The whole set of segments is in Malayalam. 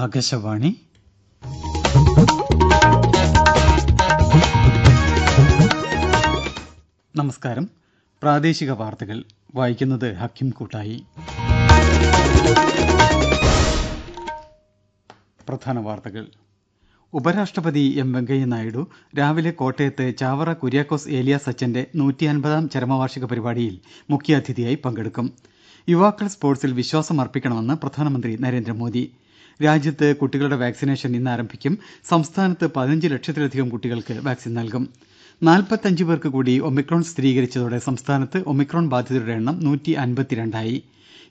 ആകാശവാണി നമസ്കാരം പ്രാദേശിക വാർത്തകൾ വായിക്കുന്നത് ഹക്കിം കൂട്ടായി പ്രധാന വാർത്തകൾ ഉപരാഷ്ട്രപതി എം വെങ്കയ്യ നായിഡു രാവിലെ കോട്ടയത്ത് ചാവറ കുര്യാക്കോസ് ഏലിയ സച്ചന്റെ നൂറ്റിയൻപതാം ചരമവാർഷിക പരിപാടിയിൽ മുഖ്യാതിഥിയായി പങ്കെടുക്കും യുവാക്കൾ സ്പോർട്സിൽ വിശ്വാസം അർപ്പിക്കണമെന്ന് പ്രധാനമന്ത്രി നരേന്ദ്രമോദി രാജ്യത്ത് കുട്ടികളുടെ വാക്സിനേഷൻ ഇന്ന് ആരംഭിക്കും സംസ്ഥാനത്ത് പതിനഞ്ച് ലക്ഷത്തിലധികം കുട്ടികൾക്ക് വാക്സിൻ നൽകും നാൽപ്പത്തഞ്ച് പേർക്ക് കൂടി ഒമിക്രോൺ സ്ഥിരീകരിച്ചതോടെ സംസ്ഥാനത്ത് ഒമിക്രോൺ ബാധിതരുടെ എണ്ണം നൂറ്റി അൻപത്തിരണ്ടായി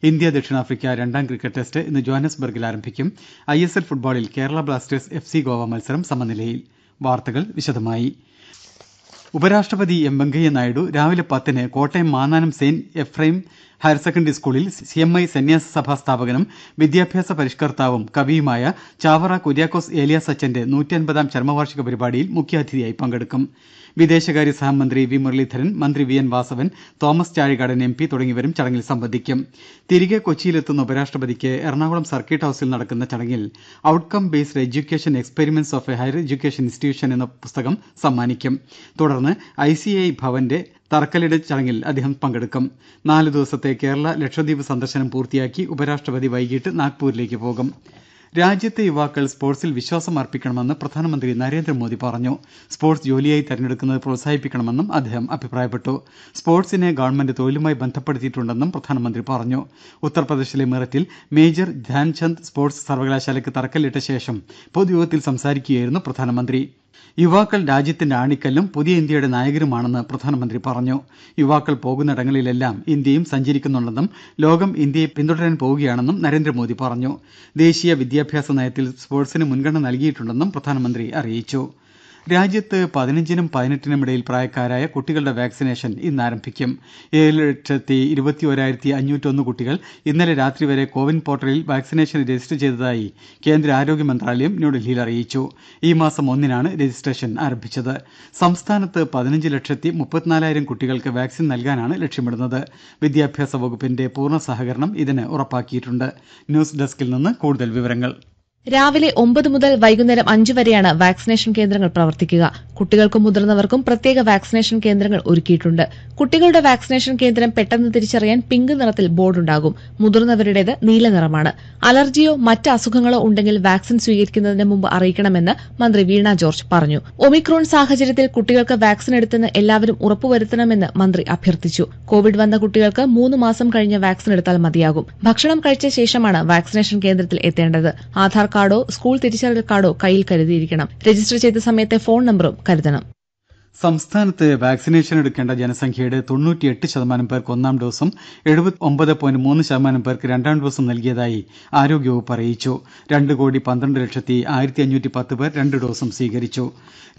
ഇന്ത്യ ദക്ഷിണാഫ്രിക്ക രണ്ടാം ക്രിക്കറ്റ് ടെസ്റ്റ് ഇന്ന് ജോഹന്നസ്ബർഗിൽ ആരംഭിക്കും ഐ എസ് എൽ ഫുട്ബോളിൽ Kerala Blasters F C Goa മത്സരം സമനിലയിൽ വാർത്തകൾ വിശദമായി ഉപരാഷ്ട്രപതി എം വെങ്കയ്യ നായിഡു രാവിലെ പത്തിന് Kottayam Mannanam Saint Ephrem higher secondary സ്കൂളിൽ സി എം ഐ സന്യാസ സഭാ സ്ഥാപകനും വിദ്യാഭ്യാസ പരിഷ്കർത്താവും കവിയുമായ ചാവറ കുര്യാക്കോസ് ഏലിയാസ് അച്ഛന്റെ നൂറ്റിയൻപതാം ചരമവാർഷിക പരിപാടിയിൽ മുഖ്യാതിഥിയായി പങ്കെടുക്കും വിദേശകാര്യ സഹമന്ത്രി വി മുരളീധരൻ മന്ത്രി V N Vasavan Thomas Chazhikadan M P തുടങ്ങിയവരും ചടങ്ങിൽ സംബന്ധിക്കും തിരികെ കൊച്ചിയിലെത്തുന്ന ഉപരാഷ്ട്രപതിക്ക് എറണാകുളം സർക്കിട്ട് ഹൌസിൽ നടക്കുന്ന ചടങ്ങിൽ outcome based education experiments of a higher education institution എന്ന പുസ്തകം സമ്മാനിക്കും തുടർന്ന് ഐ സി ഐ ഭവന്റെ തറക്കല്ലിടൽ ചടങ്ങിൽ അദ്ദേഹം പങ്കെടുക്കും നാലു ദിവസത്തെ കേരള ലക്ഷദ്വീപ് സന്ദർശനം പൂർത്തിയാക്കി ഉപരാഷ്ട്രപതി വൈകീട്ട് നാഗ്പൂരിലേക്ക് പോകും രാജ്യത്തെ യുവാക്കൾ സ്പോർട്സിൽ വിശ്വാസം അർപ്പിക്കണമെന്ന് പ്രധാനമന്ത്രി നരേന്ദ്രമോദി പറഞ്ഞു സ്പോർട്സ് ജോലിയായി തെരഞ്ഞെടുക്കുന്നത് പ്രോത്സാഹിപ്പിക്കണമെന്നും അദ്ദേഹം അഭിപ്രായപ്പെട്ടു സ്പോർട്സിനെ ഗവൺമെന്റ് തൊഴിലുമായി ബന്ധപ്പെടുത്തിയിട്ടുണ്ടെന്നും പ്രധാനമന്ത്രി പറഞ്ഞു ഉത്തർപ്രദേശിലെ മീററ്റിൽ മേജർ ധ്യാൻചന്ദ് സ്പോർട്സ് സർവകലാശാലയ്ക്ക് തറക്കല്ലിട്ട ശേഷം പൊതുയോഗത്തിൽ സംസാരിക്കുകയായിരുന്നു പ്രധാനമന്ത്രി യുവാക്കൾ രാജ്യത്തിന്റെ ആണിക്കല്ലും പുതിയ ഇന്ത്യയുടെ നായകരുമാണെന്ന് പ്രധാനമന്ത്രി പറഞ്ഞു യുവാക്കൾ പോകുന്നിടങ്ങളിലെല്ലാം ഇന്ത്യയും സഞ്ചരിക്കുന്നുണ്ടെന്നും ലോകം ഇന്ത്യയെ പിന്തുടരാൻ പോകുകയാണെന്നും നരേന്ദ്രമോദി പറഞ്ഞു ദേശീയ വിദ്യാഭ്യാസ നയത്തിൽ സ്പോർട്സിന് മുൻഗണന നൽകിയിട്ടുണ്ടെന്നും പ്രധാനമന്ത്രി അറിയിച്ചു ദേദ രാജ്യത്ത് പതിനഞ്ചിനും ഇടയിൽ പ്രായക്കാരായ കുട്ടികളുടെ വാക്സിനേഷൻ ഇന്ന് ആരംഭിക്കും ഏഴ് ലക്ഷത്തി ഇരുപത്തിഒരായിരത്തി അഞ്ഞൂറ്റൊന്ന് കുട്ടികൾ ഇന്നലെ രാത്രി വരെ കോവിൻ പോർട്ടലിൽ വാക്സിനേഷൻ രജിസ്റ്റർ ചെയ്തതായി കേന്ദ്ര ആരോഗ്യ മന്ത്രാലയം ന്യൂഡൽഹിയിൽ അറിയിച്ചു ഈ മാസം ഒന്നിനാണ് രജിസ്ട്രേഷൻ ആരംഭിച്ചത് സംസ്ഥാനത്ത് പതിനഞ്ച് ലക്ഷത്തി മുപ്പത്തിനാലായിരം കുട്ടികൾക്ക് വാക്സിൻ നൽകാനാണ് ലക്ഷ്യമിടുന്നത് വിദ്യാഭ്യാസ വകുപ്പിന്റെ പൂർണ്ണ സഹകരണം ഇതിന് ഉറപ്പാക്കിയിട്ടുണ്ട് ന്യൂസ് ഡെസ്കിൽ നിന്ന് കൂടുതൽ വിവരങ്ങൾ രാവിലെ ഒമ്പത് മുതൽ വൈകുന്നേരം അഞ്ചു വരെയാണ് വാക്സിനേഷൻ കേന്ദ്രങ്ങൾ പ്രവർത്തിക്കുക കുട്ടികൾക്കും മുതിർന്നവർക്കും പ്രത്യേക വാക്സിനേഷൻ കേന്ദ്രങ്ങൾ ഒരുക്കിയിട്ടുണ്ട് കുട്ടികളുടെ വാക്സിനേഷൻ കേന്ദ്രം പെട്ടെന്ന് തിരിച്ചറിയാൻ പിങ്ക് നിറത്തിൽ ബോർഡുണ്ടാകും മുതിർന്നവരുടേത് നീല നിറമാണ് അലർജിയോ മറ്റ് അസുഖങ്ങളോ ഉണ്ടെങ്കിൽ വാക്സിൻ സ്വീകരിക്കുന്നതിന് മുമ്പ് അറിയിക്കണമെന്ന് മന്ത്രി വീണ ജോർജ് പറഞ്ഞു ഒമിക്രോൺ സാഹചര്യത്തിൽ കുട്ടികൾക്ക് വാക്സിൻ എടുത്തെന്ന് എല്ലാവരും ഉറപ്പുവരുത്തണമെന്ന് മന്ത്രി അഭ്യർത്ഥിച്ചു കോവിഡ് വന്ന കുട്ടികൾക്ക് മൂന്ന് മാസം കഴിഞ്ഞ് വാക്സിൻ എടുത്താൽ മതിയാകും ഭക്ഷണം കഴിച്ച ശേഷമാണ് വാക്സിനേഷൻ കേന്ദ്രത്തിൽ എത്തേണ്ടത് ആധാർ കാർഡോ സ്കൂൾ തിരിച്ചറിയൽ കാർഡോ കയ്യിൽ കരുതിയിരിക്കണം രജിസ്റ്റർ ചെയ്ത സമയത്തെ ഫോൺ നമ്പറും കരുതണം ദേദ സംസ്ഥാനത്ത് വാക്സിനേഷൻ എടുക്കേണ്ട ജനസംഖ്യയുടെ ശതമാനം പേർക്ക് ഒന്നാം ഡോസും ശതമാനം പേർക്ക് രണ്ടാം ഡോസും നൽകിയതായി ആരോഗ്യവകുപ്പ് അറിയിച്ചു രണ്ട് കോടി പന്ത്രണ്ട് ലക്ഷത്തി ആയിരത്തി അഞ്ഞൂറ്റി പത്ത് പേർ രണ്ട് ഡോസും സ്വീകരിച്ചു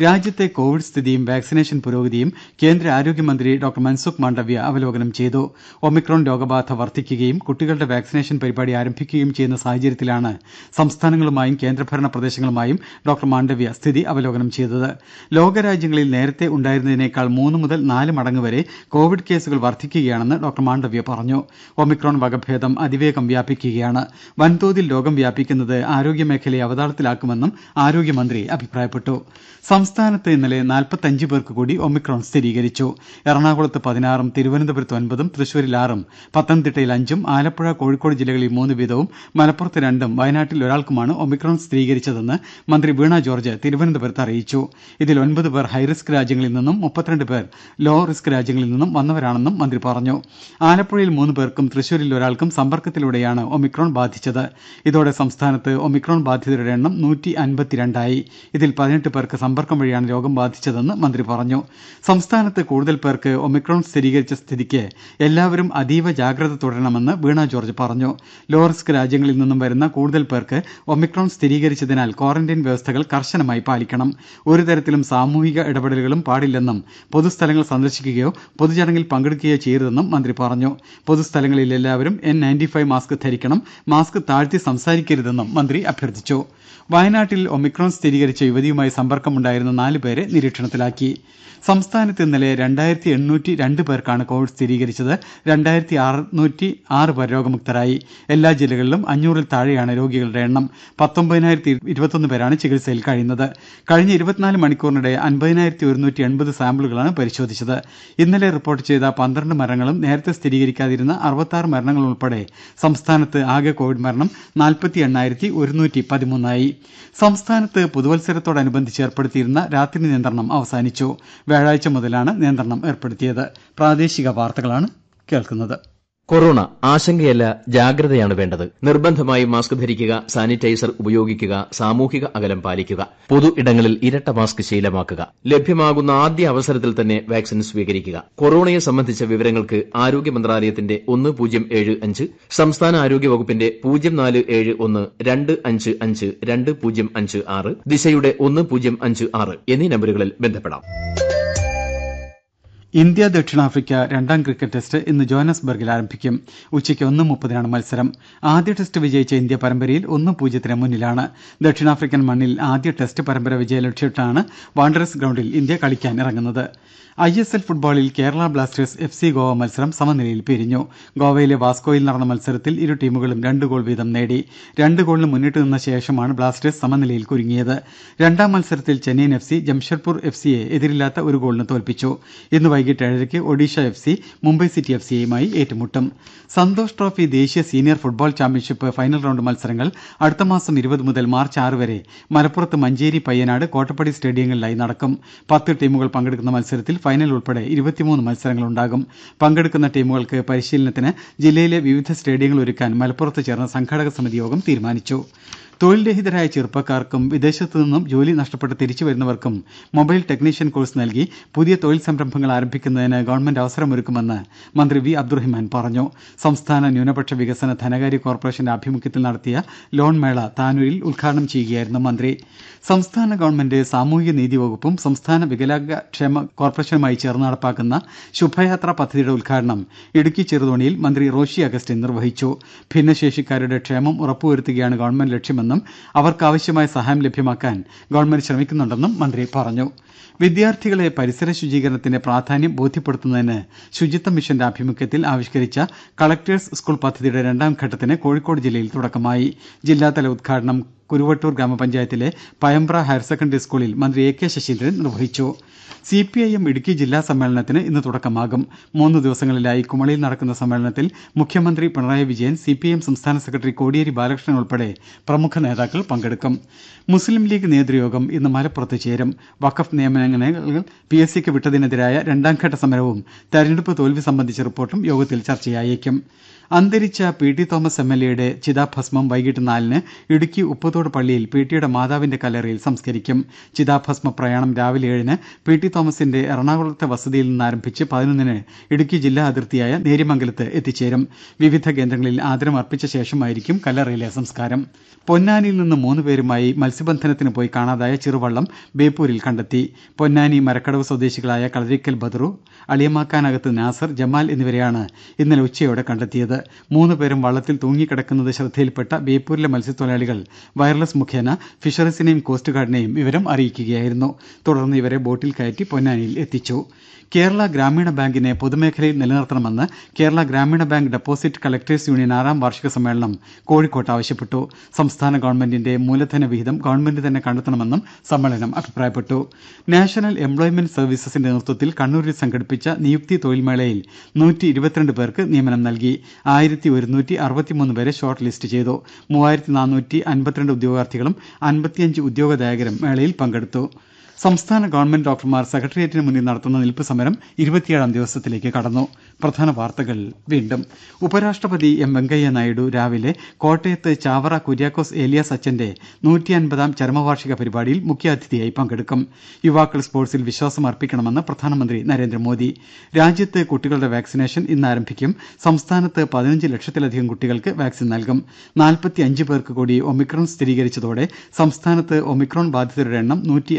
രാജ്യത്തെ കോവിഡ് സ്ഥിതിയും വാക്സിനേഷൻ പുരോഗതിയും കേന്ദ്ര ആരോഗ്യമന്ത്രി ഡോക്ടർ മൻസുഖ് മാണ്ഡവ്യ അവലോകനം ചെയ്തു ഒമിക്രോൺ രോഗബാധ വർദ്ധിക്കുകയും കുട്ടികളുടെ വാക്സിനേഷൻ പരിപാടി ആരംഭിക്കുകയും ചെയ്യുന്ന സാഹചര്യത്തിലാണ് സംസ്ഥാനങ്ങളുമായും കേന്ദ്രഭരണ പ്രദേശങ്ങളുമായും ഡോക്ടർ മാണ്ഡവ്യ സ്ഥിതി അവലോകനം ചെയ്തത് ലോകരാജ്യങ്ങളിൽ നേരത്തെ ഉണ്ടായിരുന്നതിനേക്കാൾ മൂന്ന് മുതൽ നാല് മടങ്ങ് വരെ കോവിഡ് കേസുകൾ വർധിക്കുകയാണെന്ന് ഡോക്ടർ മാണ്ഡവ്യ പറഞ്ഞു ഒമിക്രോൺ വകഭേദം അതിവേഗം വ്യാപിക്കുകയാണ് വൻതോതിൽ രോഗം വ്യാപിക്കുന്നത് ആരോഗ്യമേഖലയെ അവതാളത്തിലാക്കുമെന്നും ആരോഗ്യമന്ത്രി അഭിപ്രായപ്പെട്ടു സംസ്ഥാനത്ത് ഇന്നലെ നാൽപ്പത്തഞ്ച് പേർക്ക് കൂടി ഒമിക്രോൺ സ്ഥിരീകരിച്ചു എറണാകുളത്ത് പതിനാറും തിരുവനന്തപുരത്ത് ഒൻപതും തൃശൂരിൽ ആറും പത്തനംതിട്ടയിൽ അഞ്ചും ആലപ്പുഴ കോഴിക്കോട് ജില്ലകളിൽ മൂന്ന് വീതവും മലപ്പുറത്ത് രണ്ടും വയനാട്ടിൽ ഒരാൾക്കുമാണ് ഒമിക്രോൺ സ്ഥിരീകരിച്ചതെന്ന് മന്ത്രി വീണ ജോർജ് തിരുവനന്തപുരത്ത് അറിയിച്ചു ഇതിൽ ഒൻപത് പേർ ഹൈറിസ്ക് രാജ്യം രാജ്യങ്ങളിൽ നിന്നും മുപ്പത്തിരണ്ട് പേർ ലോ റിസ്ക് രാജ്യങ്ങളിൽ നിന്നും വന്നവരാണെന്നും മന്ത്രി പറഞ്ഞു ആലപ്പുഴയിൽ മൂന്ന് പേർക്കും തൃശൂരിൽ ഒരാൾക്കും സമ്പർക്കത്തിലൂടെയാണ് ഒമിക്രോൺ ബാധിച്ചത് ഇതോടെ സംസ്ഥാനത്ത് ഒമിക്രോൺ ബാധിതരുടെ എണ്ണം നൂറ്റി അൻപത്തിരണ്ടായി ഇതിൽ പതിനെട്ട് പേർക്ക് സമ്പർക്കം വഴിയാണ് രോഗം ബാധിച്ചതെന്ന് മന്ത്രി പറഞ്ഞു സംസ്ഥാനത്ത് കൂടുതൽ പേർക്ക് ഒമിക്രോൺ സ്ഥിരീകരിച്ച സ്ഥിതിക്ക് എല്ലാവരും അതീവ ജാഗ്രത തുടരണമെന്ന് വീണ ജോർജ് പറഞ്ഞു ലോ റിസ്ക് രാജ്യങ്ങളിൽ നിന്നും വരുന്ന കൂടുതൽ പേർക്ക് ഒമിക്രോൺ സ്ഥിരീകരിച്ചതിനാൽ ക്വാറന്റൈൻ വ്യവസ്ഥകൾ കർശനമായി പാലിക്കണം ഒരു തരത്തിലും സാമൂഹിക ഇടപെടലുകളും പരിപാടികളും പാടില്ലെന്നും പൊതുസ്ഥലങ്ങൾ സന്ദർശിക്കുകയോ പൊതുചടങ്ങിൽ പങ്കെടുക്കുകയോ ചെയ്യരുതെന്നും മന്ത്രി പറഞ്ഞു പൊതുസ്ഥലങ്ങളിൽ എല്ലാവരും എൻ നയന്റി ഫൈവ് മാസ്ക് ധരിക്കണം മാസ്ക് താഴ്ത്തി സംസാരിക്കരുതെന്നും മന്ത്രി അഭ്യർത്ഥിച്ചു വയനാട്ടിൽ ഒമിക്രോൺ സ്ഥിരീകരിച്ച യുവതിയുമായി സമ്പർക്കമുണ്ടായിരുന്ന നാലുപേരെ നിരീക്ഷണത്തിലാക്കി സംസ്ഥാനത്ത് ഇന്നലെ രണ്ടായിരത്തി എണ്ണൂറ്റി രണ്ട് പേർക്കാണ് കോവിഡ് സ്ഥിരീകരിച്ചത് രണ്ടായിരത്തി അറുന്നൂറ്റി ആറ് പേർ രോഗമുക്തരായി എല്ലാ ജില്ലകളിലും അഞ്ഞൂറിൽ താഴെയാണ് രോഗികളുടെ എണ്ണം പത്തൊമ്പതിനായിരത്തി ഇരുപത്തൊന്ന് പേരാണ് ചികിത്സയിൽ കഴിയുന്നത് കഴിഞ്ഞ ഇരുപത്തിനാല് മണിക്കൂറിനിടെ അൻപതിനായിരത്തി സാമ്പിളുകളാണ് പരിശോധിച്ചത് ഇന്നലെ റിപ്പോർട്ട് ചെയ്ത പന്ത്രണ്ട് മരണങ്ങളും നേരത്തെ സ്ഥിരീകരിക്കാതിരുന്ന അറുപത്താറ് മരണങ്ങളും ഉൾപ്പെടെ സംസ്ഥാനത്ത് ആകെ കോവിഡ് മരണം പതിമൂന്നായി സംസ്ഥാനത്ത് പുതുവത്സരത്തോടനുബന്ധിച്ച് ഏർപ്പെടുത്തിയിരുന്ന രാത്രി നിയന്ത്രണം അവസാനിച്ചു വ്യാഴാഴ്ച മുതലാണ് നിയന്ത്രണം ഏർപ്പെടുത്തിയത് കൊറോണ ആശങ്കയല്ല ജാഗ്രതയാണ് വേണ്ടത് നിർബന്ധമായി മാസ്ക് ധരിക്കുക സാനിറ്റൈസർ ഉപയോഗിക്കുക സാമൂഹിക അകലം പാലിക്കുക പൊതു ഇടങ്ങളിൽ ഇരട്ട മാസ്ക് ശീലമാക്കുക ലഭ്യമാകുന്ന ആദ്യ അവസരത്തിൽ തന്നെ വാക്സിൻ സ്വീകരിക്കുക കൊറോണയെ സംബന്ധിച്ച വിവരങ്ങൾക്ക് ആരോഗ്യ മന്ത്രാലയത്തിന്റെ സംസ്ഥാന ആരോഗ്യ വകുപ്പിന്റെ ദിശയുടെ എന്നീ നമ്പറുകളിൽ ബന്ധപ്പെടാം ഇന്ത്യ ദക്ഷിണാഫ്രിക്ക രണ്ടാം ക്രിക്കറ്റ് ടെസ്റ്റ് ഇന്ന് ജോഹന്നസ്ബർഗിൽ ആരംഭിക്കും ഉച്ചയ്ക്ക് ഒന്ന് മുപ്പതിനാണ് മത്സരം ആദ്യ ടെസ്റ്റ് വിജയിച്ച ഇന്ത്യ പരമ്പരയിൽ ഒന്ന് പൂജ്യത്തിന് മുന്നിലാണ് ദക്ഷിണാഫ്രിക്കൻ മണ്ണിൽ ആദ്യ ടെസ്റ്റ് പരമ്പര വിജയം ലക്ഷ്യമിട്ടാണ് വാണ്ടറസ് ഗ്രൌണ്ടിൽ ഇന്ത്യ ഇറങ്ങുന്നത് ഐ എസ് എൽ ഫുട്ബോളിൽ Kerala Blasters F C Goa മത്സരം സമനിലയിൽ പിരിഞ്ഞു ഗോവയിലെ വാസ്കോയിൽ നടന്ന മത്സരത്തിൽ ഇരു ടീമുകളും രണ്ട് ഗോൾ വീതം നേടി രണ്ട് ഗോളിന് മുന്നിട്ട് നിന്ന ശേഷമാണ് ബ്ലാസ്റ്റേഴ്സ് സമനിലയിൽ കുരുങ്ങിയത് രണ്ടാം മത്സരത്തിൽ Chennaiyin F C Jamshedpur F സിയെ എതിരില്ലാത്ത ഒരു ഗോളിന് തോൽപ്പിച്ചു ഇന്ന് വൈകിട്ട് ഏഴരയ്ക്ക് Odisha F C Mumbai city F സിയുമായി ഏറ്റുമുട്ടും സന്തോഷ് ട്രോഫി ദേശീയ senior football championship final round മത്സരങ്ങൾ അടുത്ത മാസം ഇരുപത് മുതൽ മാർച്ച് ആറ് വരെ മലപ്പുറത്ത് മഞ്ചേരി പയ്യനാട് കോട്ടപ്പടി സ്റ്റേഡിയങ്ങളിലായി നടക്കും പത്ത് ടീമുകൾ പങ്കെടുക്കുന്ന മത്സരത്തിൽ ഫൈനൽ ഉൾപ്പെടെ ഇരുപത്തിമൂന്ന് മത്സരങ്ങളുണ്ടാകും പങ്കെടുക്കുന്ന ടീമുകൾക്ക് പരിശീലനത്തിന് ജില്ലയിലെ വിവിധ സ്റ്റേഡിയങ്ങൾ ഒരുക്കാൻ മലപ്പുറത്ത് ചേർന്ന സംഘാടക സമിതി യോഗം തീരുമാനിച്ചു തൊഴിൽ രഹിതരായ ചെറുപ്പക്കാർക്കും നിന്നും ജോലി നഷ്ടപ്പെട്ട് തിരിച്ചുവരുന്നവർക്കും മൊബൈൽ ടെക്നീഷ്യൻ കോഴ്സ് നൽകി പുതിയ തൊഴിൽ സംരംഭങ്ങൾ ആരംഭിക്കുന്നതിന് ഗവൺമെന്റ് അവസരമൊരുക്കുമെന്ന് മന്ത്രി വി അബ്ദുറഹിമാൻ പറഞ്ഞു സംസ്ഥാന ന്യൂനപക്ഷ വികസന ധനകാര്യ കോർപ്പറേഷന്റെ ആഭിമുഖ്യത്തിൽ നടത്തിയ ലോൺ മേള താനൂരിൽ ഉദ്ഘാടനം ചെയ്യുകയായിരുന്നു മന്ത്രി സംസ്ഥാന ഗവൺമെന്റ് സാമൂഹിക നീതി വകുപ്പും സംസ്ഥാന വികലാംഗ ക്ഷേമ കോർപ്പറേഷനുമായി ചേർന്ന് നടപ്പാക്കുന്ന ശുഭയാത്ര പദ്ധതിയുടെ ഉദ്ഘാടനം ഇടുക്കി ചെറുതോണിയിൽ മന്ത്രി റോഷി അഗസ്റ്റിൻ നിർവഹിച്ചു ഭിന്നശേഷിക്കാരുടെ ക്ഷേമം ഉറപ്പുവരുത്തുകയാണ് ഗവൺമെന്റ് ലക്ഷ്യമെന്ന് അവർക്ക് അവർക്കാവശ്യമായ സഹായം ലഭ്യമാക്കാൻ ഗവൺമെന്റ് ശ്രമിക്കുന്നുണ്ടെന്നും മന്ത്രി പറഞ്ഞു വിദ്യാർത്ഥികളെ പരിസര ശുചീകരണത്തിന്റെ പ്രാധാന്യം ബോധ്യപ്പെടുത്തുന്നതിന് ശുചിത്വ മിഷന്റെ ആഭിമുഖ്യത്തിൽ ആവിഷ്കരിച്ച കളക്ടേഴ്സ് സ്കൂൾ പദ്ധതിയുടെ രണ്ടാം ഘട്ടത്തിന് കോഴിക്കോട് ജില്ലയിൽ തുടക്കമായി ജില്ലാതല ഉദ്ഘാടനം കെ കുരുവട്ടൂർ ഗ്രാമപഞ്ചായത്തിലെ പയമ്പ്ര ഹയർ സെക്കൻഡറി സ്കൂളിൽ മന്ത്രി എ കെ ശശീന്ദ്രൻ നിർവഹിച്ചു C P I M Idukki ജില്ലാ സമ്മേളനത്തിന് ഇന്ന് തുടക്കമാകും മൂന്ന് ദിവസങ്ങളിലായി കുമളിയിൽ നടക്കുന്ന സമ്മേളനത്തിൽ മുഖ്യമന്ത്രി Pinarayi Vijayan C P I സംസ്ഥാന സെക്രട്ടറി കോടിയേരി ബാലകൃഷ്ണൻ ഉൾപ്പെടെ പ്രമുഖ നേതാക്കൾ പങ്കെടുക്കും മുസ്ലിം ലീഗ് നേതൃയോഗം ഇന്ന് മലപ്പുറത്ത് ചേരും വഖഫ് നിയമനങ്ങൾ പി എസ് സിക്ക് വിട്ടതിനെതിരായ രണ്ടാംഘട്ട സമരവും തെരഞ്ഞെടുപ്പ് തോൽവി സംബന്ധിച്ച റിപ്പോർട്ടും യോഗത്തിൽ ചർച്ചയായേക്കും അന്തരിച്ച P T Thomas M L എയുടെ ചിതാഭസ്മം വൈകിട്ട് നാലിന് ഇടുക്കി ഉപ്പുതോട് പള്ളിയിൽ പി ടിയുടെ മാതാവിന്റെ കല്ലറയിൽ സംസ്കരിക്കും ചിതാഭസ്മ പ്രയാണം രാവിലെ ഏഴിന് പി ടി തോമസിന്റെ എറണാകുളത്തെ വസതിയിൽ നിന്ന് ആരംഭിച്ച് പതിനൊന്നിന് ഇടുക്കി ജില്ലാ അതിർത്തിയായ നേര്യമംഗലത്ത് എത്തിച്ചേരും വിവിധ കേന്ദ്രങ്ങളിൽ ആദരം അർപ്പിച്ച ശേഷമായിരിക്കും കല്ലറയിലെ സംസ്കാരം പൊന്നാനിയിൽ നിന്ന് മൂന്ന് പേരുമായി മത്സ്യബന്ധനത്തിന് പോയി കാണാതായ ചെറുവള്ളം ബേപ്പൂരിൽ കണ്ടെത്തി പൊന്നാനി മരക്കടവ് സ്വദേശികളായ കളരിക്കൽ ബദറു അളിയമാക്കാനകത്ത് നാസർ ജമാൽ എന്നിവരെയാണ് ഇന്നലെ ഉച്ചയോടെ കണ്ടെത്തിയത് മൂന്ന് പേരും വള്ളത്തിൽ തൂങ്ങിക്കിടക്കുന്നത് ശ്രദ്ധയിൽപ്പെട്ട ബേപ്പൂരിലെ മത്സ്യത്തൊഴിലാളികൾ വയർലെസ് മുഖേന ഫിഷറീസിനെയും കോസ്റ്റ് ഗാർഡിനെയും വിവരം അറിയിക്കുകയായിരുന്നു തുടർന്ന് ഇവരെ ബോട്ടിൽ കയറ്റി പൊന്നാനിയിൽ എത്തിച്ചു കേരള ഗ്രാമീണ ബാങ്കിനെ പൊതുമേഖലയിൽ നിലനിർത്തണമെന്ന് കേരള ഗ്രാമീണ ബാങ്ക് ഡെപ്പോസിറ്റ് കളക്ടേഴ്സ് യൂണിയൻ ആറാം വാർഷിക സമ്മേളനം കോഴിക്കോട്ട് ആവശ്യപ്പെട്ടു സംസ്ഥാന ഗവൺമെന്റിന്റെ മൂലധന വിഹിതം ഗവൺമെന്റ് തന്നെ കണ്ടെത്തണമെന്നും സമ്മേളനം അഭിപ്രായപ്പെട്ടു നാഷണൽ എംപ്ലോയ്മെന്റ് സർവീസസിന്റെ നേതൃത്വത്തിൽ കണ്ണൂരിൽ സംഘടിപ്പിച്ച നിയുക്തി തൊഴിൽമേളയിൽ നൂറ്റി പേർക്ക് നിയമനം നൽകി ആയിരത്തി ഒരുന്നൂറ്റി അറുപത്തിമൂന്ന് പേരെ ഷോർട്ട് ലിസ്റ്റ് ചെയ്തു മൂവായിരത്തി നാനൂറ്റി അൻപത്തിരണ്ട് ഉദ്യോഗാർത്ഥികളും അൻപത്തിയഞ്ച് ഉദ്യോഗദായകരും മേളയിൽ പങ്കെടുത്തു സംസ്ഥാന ഗവൺമെന്റ് ഡോക്ടർമാർ സെക്രട്ടേറിയറ്റിന് മുന്നിൽ നടത്തുന്ന നിൽപ്പ് സമരം ഇരുപത്തിയേഴാം ദിവസത്തിലേക്ക് കടന്നു പ്രധാന വാർത്തകൾ വീണ്ടും ഉപരാഷ്ട്രപതി എം വെങ്കയ്യ നായിഡു രാവിലെ കോട്ടയത്ത് ചാവറ കുര്യാക്കോസ് ഏലിയാസ് അച്ചന്റെ നൂറ്റിയൻപതാം ചരമവാർഷിക പരിപാടിയിൽ മുഖ്യാതിഥിയായി പങ്കെടുക്കും യുവാക്കൾ സ്പോർട്സിൽ വിശ്വാസം അർപ്പിക്കണമെന്ന് പ്രധാനമന്ത്രി നരേന്ദ്രമോദി രാജ്യത്ത് കുട്ടികളുടെ വാക്സിനേഷൻ ഇന്ന് ആരംഭിക്കും സംസ്ഥാനത്ത് പതിനഞ്ച് ലക്ഷത്തിലധികം കുട്ടികൾക്ക് വാക്സിൻ നൽകും നാൽപ്പത്തിയഞ്ച് പേർക്ക് കൂടി ഒമിക്രോൺ സ്ഥിരീകരിച്ചതോടെ സംസ്ഥാനത്ത് ഒമിക്രോൺ ബാധിതരുടെ എണ്ണം നൂറ്റി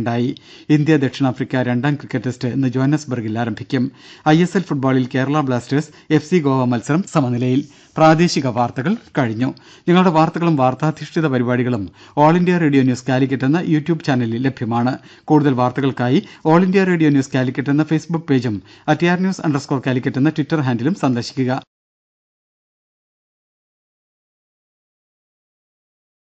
രണ്ടായി ഇന്ത്യ ദക്ഷിണാഫ്രിക്ക രണ്ടാം ക്രിക്കറ്റ് ടെസ്റ്റ് ഇന്ന് ജോഹന്നസ്ബർഗിൽ ആരംഭിക്കും ഐ എസ് എൽ ഫുട്ബോളിൽ Kerala Blasters F C Goa മത്സരം സമനിലയിൽ പ്രാദേശിക വാർത്തകൾ കഴിഞ്ഞു ഞങ്ങളുടെ വാർത്തകളും വാർത്താധിഷ്ഠിത പരിപാടികളും All India Radio news Calicut എന്ന യൂട്യൂബ് ചാനലിൽ ലഭ്യമാണ് കൂടുതൽ വാർത്തകൾക്കായി All India Radio news Calicut എന്ന ഫേസ്ബുക്ക് പേജും അറ്റ് ന്യൂസ് അണ്ടർസ്കോർ കാലിക്കറ്റ് എന്ന ട്വിറ്റർ ഹാൻഡിലും സന്ദർശിക്കുക